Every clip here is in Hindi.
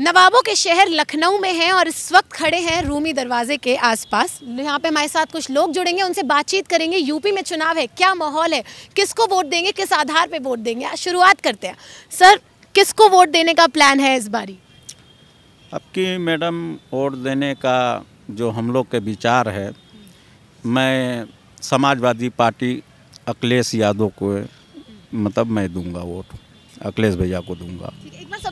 नवाबों के शहर लखनऊ में हैं और इस वक्त खड़े हैं रूमी दरवाजे के आसपास यहाँ पे हमारे साथ कुछ लोग जुड़ेंगे उनसे बातचीत करेंगे यूपी में चुनाव है क्या माहौल है किसको वोट देंगे किस आधार पे वोट देंगे शुरुआत करते हैं सर किसको वोट देने का प्लान है इस बारी आपकी मैडम वोट देने का जो हम लोग के विचार है मैं समाजवादी पार्टी अखिलेश यादव को मतलब मैं दूंगा वोट अखिलेश भैया को दूंगा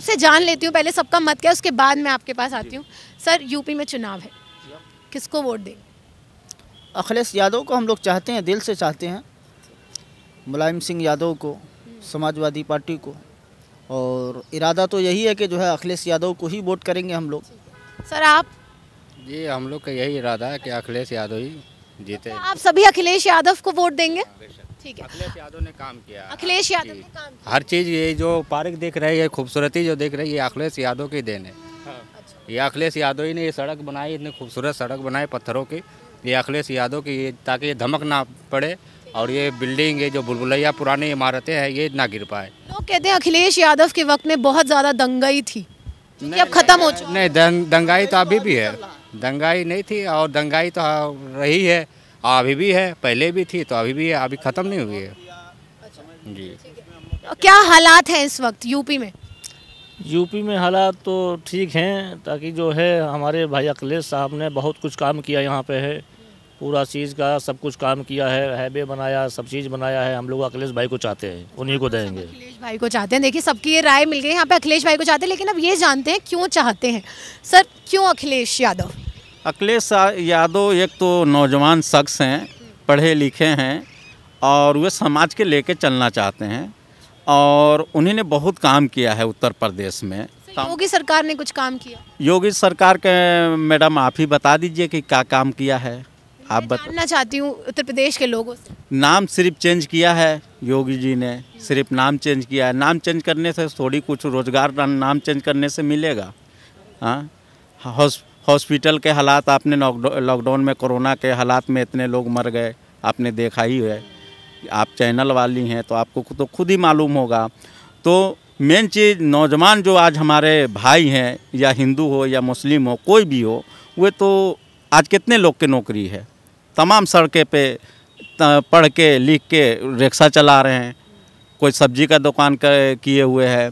सबसे जान लेती हूँ पहले सबका मत क्या उसके बाद मैं आपके पास आती हूँ सर यूपी में चुनाव है किसको वोट दें अखिलेश यादव को हम लोग चाहते हैं दिल से चाहते हैं मुलायम सिंह यादव को समाजवादी पार्टी को और इरादा तो यही है कि जो है अखिलेश यादव को ही वोट करेंगे हम लोग सर आप जी हम लोग का यही इरादा है कि अखिलेश यादव ही जीते आप सभी अखिलेश यादव को वोट देंगे हाँ, ठीक है अखिलेश यादव ने काम किया अखिलेश हाँ, यादव ने काम किया हर चीज़ ये जो पार्क देख रहे है खूबसूरती जो देख रही है अखिलेश यादव की देन है हाँ। अच्छा। ये अखिलेश यादव ही ने ये सड़क बनाई इतनी खूबसूरत सड़क बनाई पत्थरों की ये अखिलेश यादव की ताकि ये धमक ना पड़े और ये बिल्डिंग ये जो बुलबुलैया पुरानी इमारतें हैं ये ना गिर पाए लोग कहते हैं अखिलेश यादव के वक्त में बहुत ज़्यादा दंगाई थी अब खत्म हो चुकी नहीं दंगाई तो अभी भी है दंगाई नहीं थी और दंगाई तो रही है हाँ, अभी भी है पहले भी थी तो अभी भी है अभी ख़त्म नहीं हुई है जी क्या हालात हैं इस वक्त यूपी में यूपी में हालात तो ठीक हैं ताकि जो है हमारे भाई अखिलेश साहब ने बहुत कुछ काम किया यहाँ पे है पूरा चीज़ का सब कुछ काम किया है हाईवे बनाया सब चीज़ बनाया है हम लोग अखिलेश भाई को चाहते हैं उन्हीं को देंगे अखिलेश भाई को चाहते हैं देखिए सबकी ये राय मिल गई यहाँ पे अखिलेश भाई को चाहते हैं लेकिन अब ये जानते हैं क्यों चाहते हैं सर क्यों अखिलेश यादव अखिलेश यादव एक तो नौजवान शख्स हैं पढ़े लिखे हैं और वे समाज के लेके चलना चाहते हैं और उन्होंने बहुत काम किया है उत्तर प्रदेश में योगी सरकार ने कुछ काम किया योगी सरकार के मैडम आप ही बता दीजिए कि क्या काम किया है आप बताना चाहती हूँ उत्तर प्रदेश के लोगों से नाम सिर्फ चेंज किया है योगी जी ने सिर्फ नाम चेंज किया है नाम चेंज करने से थोड़ी कुछ रोजगार नाम चेंज करने से मिलेगा हाँ, हाँ हॉस्पिटल के हालात आपने लॉकडाउन में कोरोना के हालात में इतने लोग मर गए आपने देखा ही है आप चैनल वाली हैं तो आपको तो खुद ही मालूम होगा तो मेन चीज़ नौजवान जो आज हमारे भाई हैं या हिंदू हो या मुस्लिम हो कोई भी हो वे तो आज कितने लोग के नौकरी है तमाम सड़कें पे पढ़ के लिख के रिक्शा चला रहे हैं कोई सब्जी का दुकान किए हुए है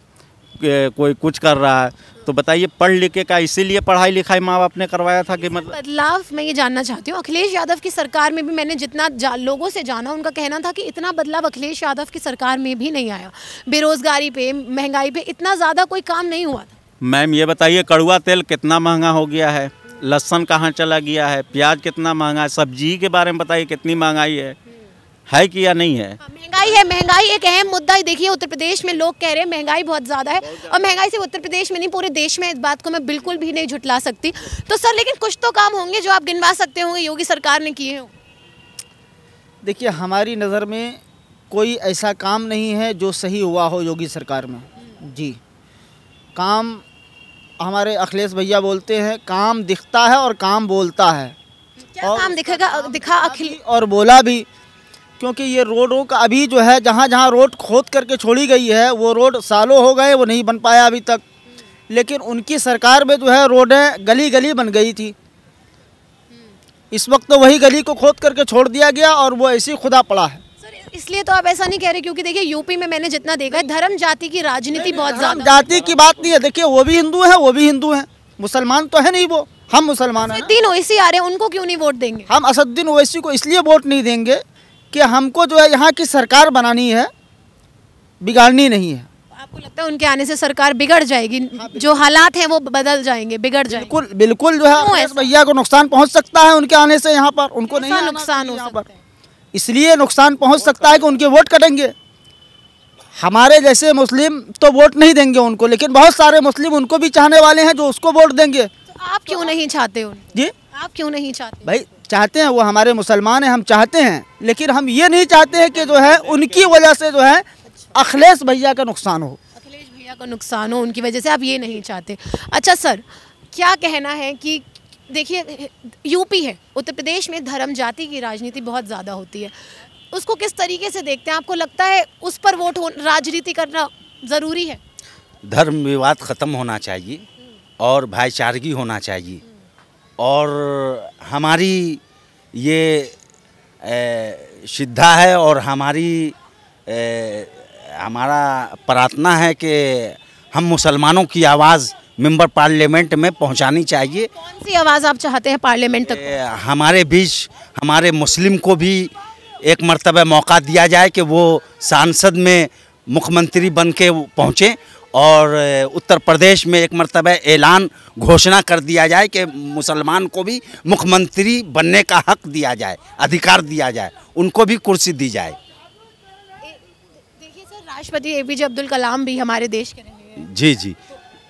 कोई कुछ कर रहा है तो बताइए पढ़ लिखे का इसीलिए पढ़ाई लिखाई माँ बाप ने करवाया था कि मतलब बदलाव मैं ये जानना चाहती हूँ अखिलेश यादव की सरकार में भी मैंने जितना लोगों से जाना उनका कहना था कि इतना बदलाव अखिलेश यादव की सरकार में भी नहीं आया बेरोजगारी पे महंगाई पे इतना ज़्यादा कोई काम नहीं हुआ था मैम ये बताइए कड़ुआ तेल कितना महंगा हो गया है लहसन कहाँ चला गया है प्याज कितना महंगा है सब्जी के बारे में बताइए कितनी महंगाई है है कि या नहीं है हाँ, महंगाई है महंगाई एक अहम मुद्दा देखिए उत्तर प्रदेश में लोग कह रहे हैं महंगाई बहुत ज़्यादा है और महंगाई सिर्फ उत्तर प्रदेश में नहीं पूरे देश में इस बात को मैं बिल्कुल भी नहीं झुटला सकती तो सर लेकिन कुछ तो काम होंगे जो आप गिनवा सकते होंगे योगी सरकार ने किए हों देखिए हमारी नज़र में कोई ऐसा काम नहीं है जो सही हुआ हो योगी सरकार में हम्म। जी काम हमारे अखिलेश भैया बोलते हैं काम दिखता है और काम बोलता है क्या और काम दिखेगा दिखा अखिल और बोला भी क्योंकि ये रोडों का अभी जो है जहाँ जहाँ रोड खोद करके छोड़ी गई है वो रोड सालों हो गए वो नहीं बन पाया अभी तक लेकिन उनकी सरकार में जो है रोडें गली गली बन गई थी इस वक्त तो वही गली को खोद करके छोड़ दिया गया और वो ऐसी खुदा पड़ा है इसलिए तो आप ऐसा नहीं कह रहे क्योंकि देखिए यूपी में मैंने जितना देखा है धर्म जाति की राजनीति बहुत ज़्यादा जाति की बात नहीं है देखिए वो भी हिंदू है वो भी हिंदू है मुसलमान तो है नहीं वो हम मुसलमान हैं तीन ओसी आ रहे हैं उनको क्यों नहीं वोट देंगे हम असदुद्दीन ओवैसी को इसलिए वोट नहीं देंगे कि हमको जो है यहाँ की सरकार बनानी है बिगाड़नी नहीं है आपको लगता है उनके आने से सरकार बिगड़ जाएगी हाँ, जो हालात हैं वो बदल जाएंगे बिगड़ जाएंगे बिल्कुल बिल्कुल जो है भैया को नुकसान पहुँच सकता है उनके आने से यहाँ पर उनको नहीं नुकसान हो सकता है इसलिए नुकसान पहुँच सकता है कि उनके वोट कटेंगे हमारे जैसे मुस्लिम तो वोट नहीं देंगे उनको लेकिन बहुत सारे मुस्लिम उनको भी चाहने वाले हैं जो उसको वोट देंगे तो आप क्यों नहीं चाहते हो जी आप क्यों नहीं चाहते भाई चाहते हैं वो हमारे मुसलमान हैं हम चाहते हैं लेकिन हम ये नहीं चाहते हैं कि जो है उनकी वजह से जो है अखिलेश भैया का नुकसान हो अखिलेश भैया का नुकसान हो उनकी वजह से आप ये नहीं चाहते अच्छा सर क्या कहना है कि देखिए यूपी है उत्तर प्रदेश में धर्म जाति की राजनीति बहुत ज़्यादा होती है उसको किस तरीके से देखते हैं आपको लगता है उस पर वोट राजनीति करना ज़रूरी है धर्म विवाद ख़त्म होना चाहिए और भाईचारगी होना चाहिए और हमारी ये श्रद्धा है और हमारी ए, हमारा प्रार्थना है कि हम मुसलमानों की आवाज़ मेंबर पार्लियामेंट में पहुंचानी चाहिए कौन सी आवाज़ आप चाहते हैं पार्लियामेंट तक ए, हमारे बीच हमारे मुस्लिम को भी एक मरतबा मौका दिया जाए कि वो सांसद में मुख्यमंत्री बन के पहुँचें और उत्तर प्रदेश में एक मरतब ऐलान घोषणा कर दिया जाए कि मुसलमान को भी मुख्यमंत्री बनने का हक दिया जाए अधिकार दिया जाए उनको भी कुर्सी दी जाए देखिए सर राष्ट्रपति ए पी अब्दुल कलाम भी हमारे देश के रहे जी जी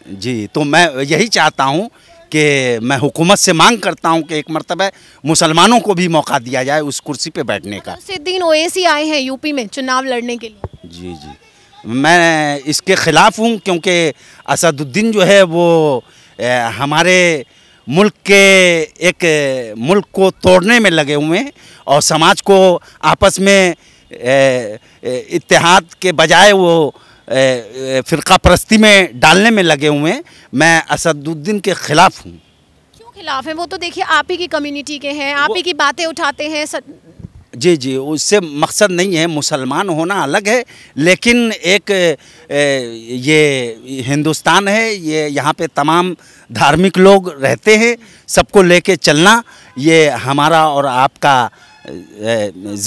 जी तो मैं यही चाहता हूँ कि मैं हुकूमत से मांग करता हूं कि एक मरतबा मुसलमानों को भी मौका दिया जाए उस कुर्सी पे बैठने का सिद्दीन ओएसी आए हैं यूपी में चुनाव लड़ने के लिए जी जी मैं इसके ख़िलाफ़ हूँ क्योंकि असदुद्दीन जो है वो हमारे मुल्क के एक मुल्क को तोड़ने में लगे हुए हैं और समाज को आपस में इतिहाद के बजाय वो फ़िरका परस्ती में डालने में लगे हुए हैं मैं असदुद्दीन के ख़िलाफ़ हूँ खिलाफ हैं वो तो देखिए आप ही की कम्युनिटी के हैं आप ही की बातें उठाते हैं जी जी उससे मकसद नहीं है मुसलमान होना अलग है लेकिन एक ये हिंदुस्तान है ये यहाँ पे तमाम धार्मिक लोग रहते हैं सबको लेके चलना ये हमारा और आपका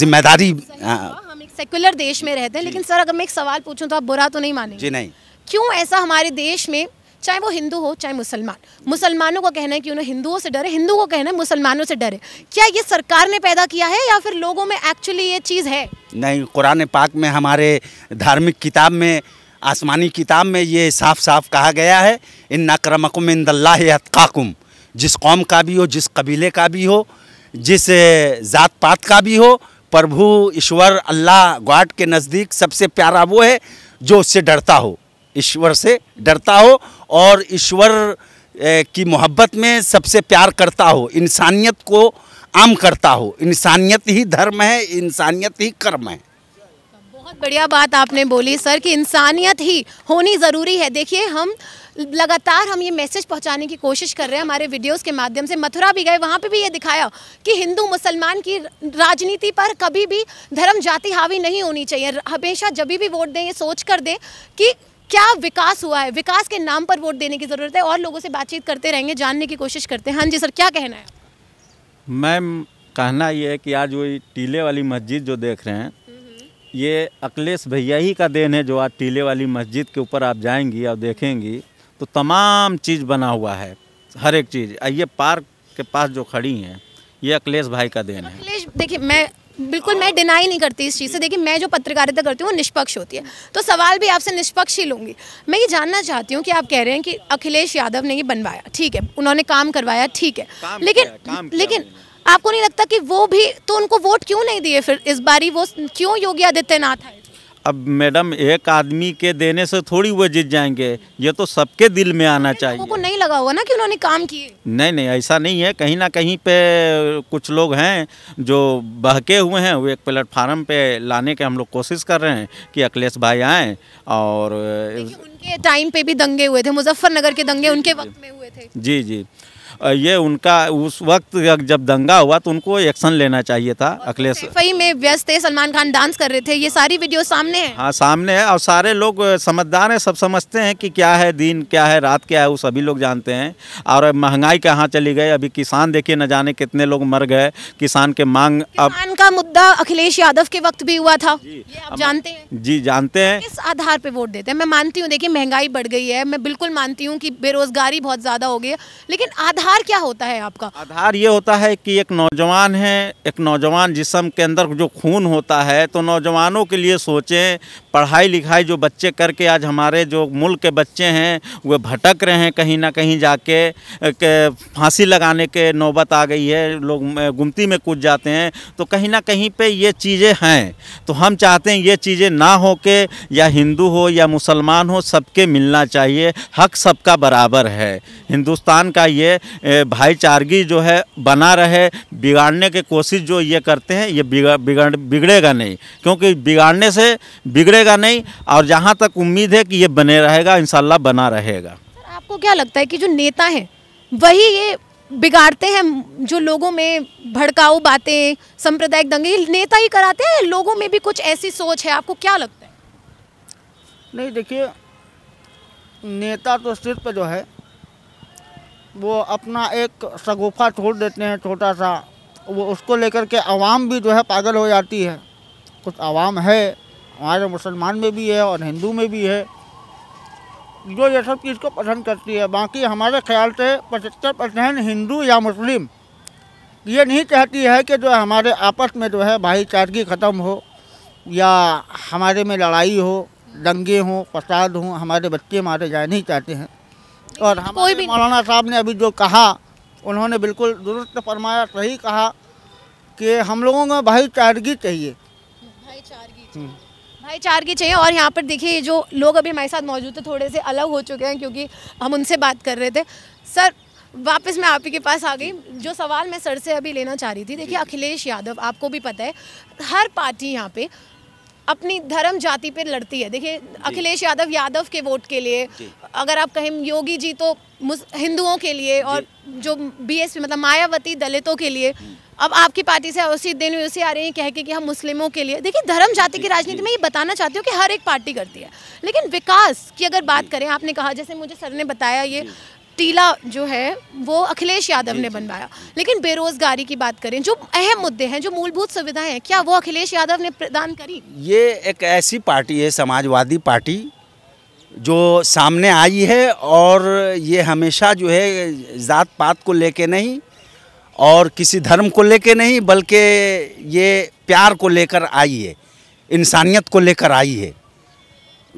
जिम्मेदारी हाँ। हम एक सेकुलर देश में रहते हैं लेकिन सर अगर मैं एक सवाल पूछूं तो आप बुरा तो नहीं माने जी नहीं क्यों ऐसा हमारे देश में चाहे वो हिंदू हो चाहे मुसलमान मुसलमानों का कहना है कि उन्हें हिंदुओं से डर है हिंदुओं को कहना है मुसलमानों से डर है क्या ये सरकार ने पैदा किया है या फिर लोगों में एक्चुअली ये चीज़ है नहीं कुरान पाक में हमारे धार्मिक किताब में आसमानी किताब में ये साफ साफ कहा गया है इन इन दल्लाकुम जिस कौम का भी हो जिस कबीले का भी हो जिस ज़ात पात का भी हो प्रभु ईश्वर अल्लाह गॉड के नज़दीक सबसे प्यारा वो है जो उससे डरता हो ईश्वर से डरता हो और ईश्वर की मोहब्बत में सबसे प्यार करता हो इंसानियत को आम करता हो इंसानियत ही धर्म है इंसानियत ही कर्म है बहुत बढ़िया बात आपने बोली सर कि इंसानियत ही होनी ज़रूरी है देखिए हम लगातार हम ये मैसेज पहुंचाने की कोशिश कर रहे हैं हमारे वीडियोस के माध्यम से मथुरा भी गए वहाँ पे भी ये दिखाया कि हिंदू मुसलमान की राजनीति पर कभी भी धर्म जाति हावी नहीं होनी चाहिए हमेशा जब भी वोट दें ये सोच कर दें कि क्या विकास हुआ है विकास के नाम पर वोट देने की ज़रूरत है और लोगों से बातचीत करते रहेंगे जानने की कोशिश करते हैं हाँ जी सर क्या कहना है मैम कहना ये है कि आज वही टीले वाली मस्जिद जो देख रहे हैं हम्म। ये अखिलेश भैया ही का देन है जो आज टीले वाली मस्जिद के ऊपर आप जाएंगी और देखेंगी तो तमाम चीज़ बना हुआ है हर एक चीज़ ये पार्क के पास जो खड़ी हैं ये अखिलेश भाई का देन है अखिलेश देखिए मैं बिल्कुल मैं डिनाई नहीं करती इस चीज़ से देखिए मैं जो पत्रकारिता करती हूँ वो निष्पक्ष होती है तो सवाल भी आपसे निष्पक्ष ही लूँगी मैं ये जानना चाहती हूँ कि आप कह रहे हैं कि अखिलेश यादव ने ये बनवाया ठीक है उन्होंने काम करवाया ठीक है लेकिन लेकिन आपको नहीं लगता कि वो भी तो उनको वोट क्यों नहीं दिए फिर इस बारी वो क्यों योगी आदित्यनाथ आए अब मैडम एक आदमी के देने से थोड़ी वो जीत जाएंगे ये तो सबके दिल में आना चाहिए को नहीं लगा हुआ ना कि उन्होंने काम किए नहीं नहीं ऐसा नहीं है कहीं ना कहीं पे कुछ लोग हैं जो बहके हुए हैं वो एक प्लेटफार्म पे लाने के हम लोग कोशिश कर रहे हैं कि अखिलेश भाई आए और उनके टाइम पे भी दंगे हुए थे मुजफ्फरनगर के दंगे उनके वक्त में हुए थे जी जी ये उनका उस वक्त जब दंगा हुआ तो उनको एक्शन लेना चाहिए था अखिलेश में व्यस्त है सलमान खान डांस कर रहे थे ये सारी वीडियो सामने है हाँ सामने है और सारे लोग समझदार हैं सब समझते हैं कि क्या है दिन क्या है रात क्या है वो सभी लोग जानते हैं और महंगाई कहाँ चली गई अभी किसान देखिए न जाने कितने लोग मर गए किसान के मांग अब का मुद्दा अखिलेश यादव के वक्त भी हुआ था जानते हैं जी जानते हैं किस आधार पे वोट देते हैं मैं मानती हूँ देखिए महंगाई बढ़ गई है मैं बिल्कुल मानती हूँ कि बेरोजगारी बहुत ज़्यादा हो गई है लेकिन आधार आधार क्या होता है आपका आधार ये होता है कि एक नौजवान है एक नौजवान जिसम के अंदर जो खून होता है तो नौजवानों के लिए सोचें पढ़ाई लिखाई जो बच्चे करके आज हमारे जो मुल्क के बच्चे हैं वे भटक रहे हैं कहीं ना कहीं जाके फांसी लगाने के नौबत आ गई है लोग गुमती में कूद जाते हैं तो कहीं ना कहीं पे ये चीज़ें हैं तो हम चाहते हैं ये चीज़ें ना हो के या हिंदू हो या मुसलमान हो सबके मिलना चाहिए हक सबका बराबर है हिंदुस्तान का ये भाईचारगी जो है बना रहे बिगाड़ने की कोशिश जो ये करते हैं ये बिगड़ बिगड़ बिगड़ेगा नहीं क्योंकि बिगाड़ने से बिगड़ेगा नहीं और जहाँ तक उम्मीद है कि ये बने रहेगा इन बना रहेगा आपको क्या लगता है कि जो नेता हैं वही ये बिगाड़ते हैं जो लोगों में भड़काऊ बातें सांप्रदायिक दंगे नेता ही कराते हैं लोगों में भी कुछ ऐसी सोच है आपको क्या लगता है नहीं देखिए नेता तो सिर्फ जो है वो अपना एक शगोफा छोड़ देते हैं छोटा सा वो उसको लेकर के आवाम भी जो है पागल हो जाती है कुछ आवाम है हमारे मुसलमान में भी है और हिंदू में भी है जो ये सब चीज़ को पसंद करती है बाकी हमारे ख्याल से पचहत्तर परसेंट हिंदू या मुस्लिम ये नहीं चाहती है कि जो हमारे आपस में जो है भाईचारगी ख़त्म हो या हमारे में लड़ाई हो दंगे हों फसाद हों हमारे बच्चे मारे जाए नहीं चाहते हैं और हमारे मौलाना साहब ने अभी जो कहा उन्होंने बिल्कुल दुरुस्त फरमाया सही कहा कि हम लोगों में भाईचारगी चाहिए हम्म। भाईचारगी चाहिए और यहाँ पर देखिए जो लोग अभी हमारे साथ मौजूद थे थोड़े से अलग हो चुके हैं क्योंकि हम उनसे बात कर रहे थे सर वापस मैं आप ही के पास आ गई जो सवाल मैं सर से अभी लेना चाह रही थी देखिए अखिलेश यादव आपको भी पता है हर पार्टी यहाँ पे अपनी धर्म जाति पे लड़ती है देखिए अखिलेश यादव यादव के वोट के लिए अगर आप कहें योगी जी तो हिंदुओं के लिए और जो बीएसपी मतलब मायावती दलितों के लिए अब आपकी पार्टी से उसी दिन उसी आ रही है कह के कि हम मुस्लिमों के लिए देखिए धर्म जाति की राजनीति में ये बताना चाहती हूँ कि हर एक पार्टी करती है लेकिन विकास की अगर बात करें आपने कहा जैसे मुझे सर ने बताया ये टीला जो है वो अखिलेश यादव ने बनवाया लेकिन बेरोजगारी की बात करें जो अहम मुद्दे हैं जो मूलभूत सुविधाएं हैं क्या वो अखिलेश यादव ने प्रदान करी ये एक ऐसी पार्टी है समाजवादी पार्टी जो सामने आई है और ये हमेशा जो है ज़ात पात को लेके नहीं और किसी धर्म को लेके नहीं बल्कि ये प्यार को लेकर आई है इंसानियत को लेकर आई है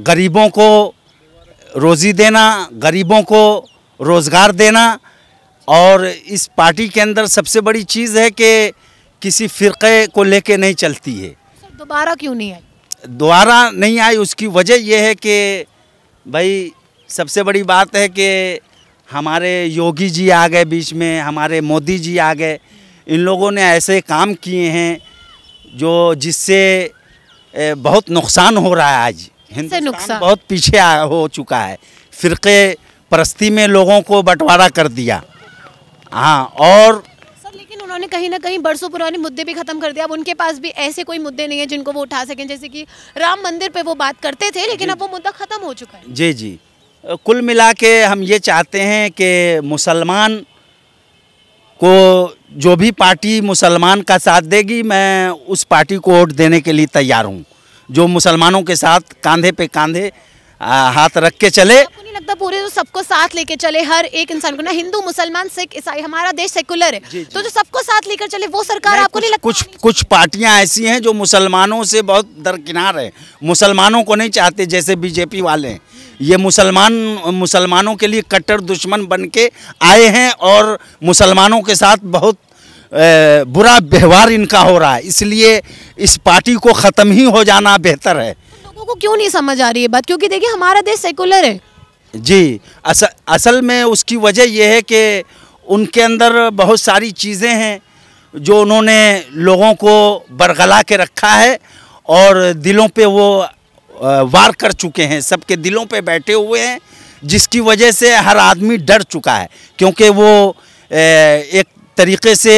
गरीबों को रोज़ी देना गरीबों को रोज़गार देना और इस पार्टी के अंदर सबसे बड़ी चीज़ है कि किसी फ़िरक़े को लेके नहीं चलती है दोबारा क्यों नहीं आई दोबारा नहीं आई उसकी वजह यह है कि भाई सबसे बड़ी बात है कि हमारे योगी जी आ गए बीच में हमारे मोदी जी आ गए इन लोगों ने ऐसे काम किए हैं जो जिससे बहुत नुकसान हो रहा है आज हिंदुस्तान बहुत पीछे हो चुका है फ़िरके परस्ती में लोगों को बंटवारा कर दिया हाँ और उन्होंने कहीं ना कहीं बरसों पुराने मुद्दे भी खत्म कर दिया अब उनके पास भी ऐसे कोई मुद्दे नहीं है जिनको वो उठा सकें जैसे कि राम मंदिर पे वो बात करते थे लेकिन अब वो मुद्दा खत्म हो चुका है जी जी कुल मिला के हम ये चाहते हैं कि मुसलमान को जो भी पार्टी मुसलमान का साथ देगी मैं उस पार्टी को वोट देने के लिए तैयार हूँ जो मुसलमानों के साथ कंधे पे कंधे हाथ रख के चले नहीं लगता पूरे जो सबको साथ लेके चले हर एक इंसान को ना हिंदू मुसलमान सिख ईसाई हमारा देश सेकुलर है जी, जी। तो जो सबको साथ लेकर चले वो सरकार आपको नहीं लगता कुछ कुछ पार्टियां ऐसी हैं जो मुसलमानों से बहुत दरकिनार है मुसलमानों को नहीं चाहते जैसे बीजेपी वाले हैं ये मुसलमान मुसलमानों के लिए कट्टर दुश्मन बन के आए हैं और मुसलमानों के साथ बहुत बुरा व्यवहार इनका हो रहा है इसलिए इस पार्टी को ख़त्म ही हो जाना बेहतर है लोगों को क्यों नहीं समझ आ रही है बात क्योंकि देखिए हमारा देश सेकुलर है जी असल असल में उसकी वजह यह है कि उनके अंदर बहुत सारी चीज़ें हैं जो उन्होंने लोगों को बरगला के रखा है और दिलों पे वो वार कर चुके हैं सबके दिलों पे बैठे हुए हैं जिसकी वजह से हर आदमी डर चुका है क्योंकि वो एक तरीके से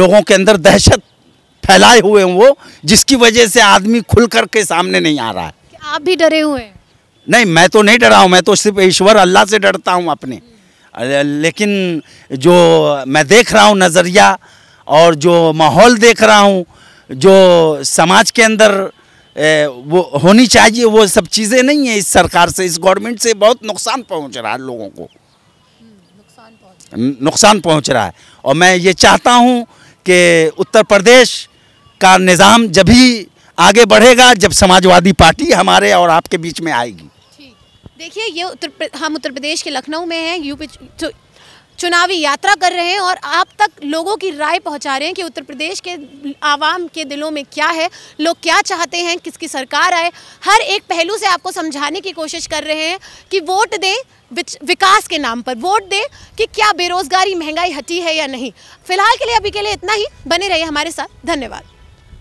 लोगों के अंदर दहशत फैलाए हुए हैं वो जिसकी वजह से आदमी खुल कर के सामने नहीं आ रहा है आप भी डरे हुए हैं नहीं मैं तो नहीं डरा हूँ मैं तो सिर्फ ईश्वर अल्लाह से डरता हूँ अपने लेकिन जो मैं देख रहा हूँ नज़रिया और जो माहौल देख रहा हूँ जो समाज के अंदर ए, वो होनी चाहिए वो सब चीज़ें नहीं है इस सरकार से इस गवर्नमेंट से बहुत नुकसान पहुंच रहा है लोगों को नुकसान पहुंच रहा है और मैं ये चाहता हूं कि उत्तर प्रदेश का निज़ाम जब ही आगे बढ़ेगा जब समाजवादी पार्टी हमारे और आपके बीच में आएगी देखिए ये उत्तर हम उत्तर प्रदेश के लखनऊ में हैं यूपी चुनावी यात्रा कर रहे हैं और आप तक लोगों की राय पहुंचा रहे हैं कि उत्तर प्रदेश के आवाम के दिलों में क्या है लोग क्या चाहते हैं किसकी सरकार आए हर एक पहलू से आपको समझाने की कोशिश कर रहे हैं कि वोट दें विकास के नाम पर वोट दें कि क्या बेरोज़गारी महंगाई हटी है या नहीं फिलहाल के लिए अभी के लिए इतना ही बने रहिए हमारे साथ धन्यवाद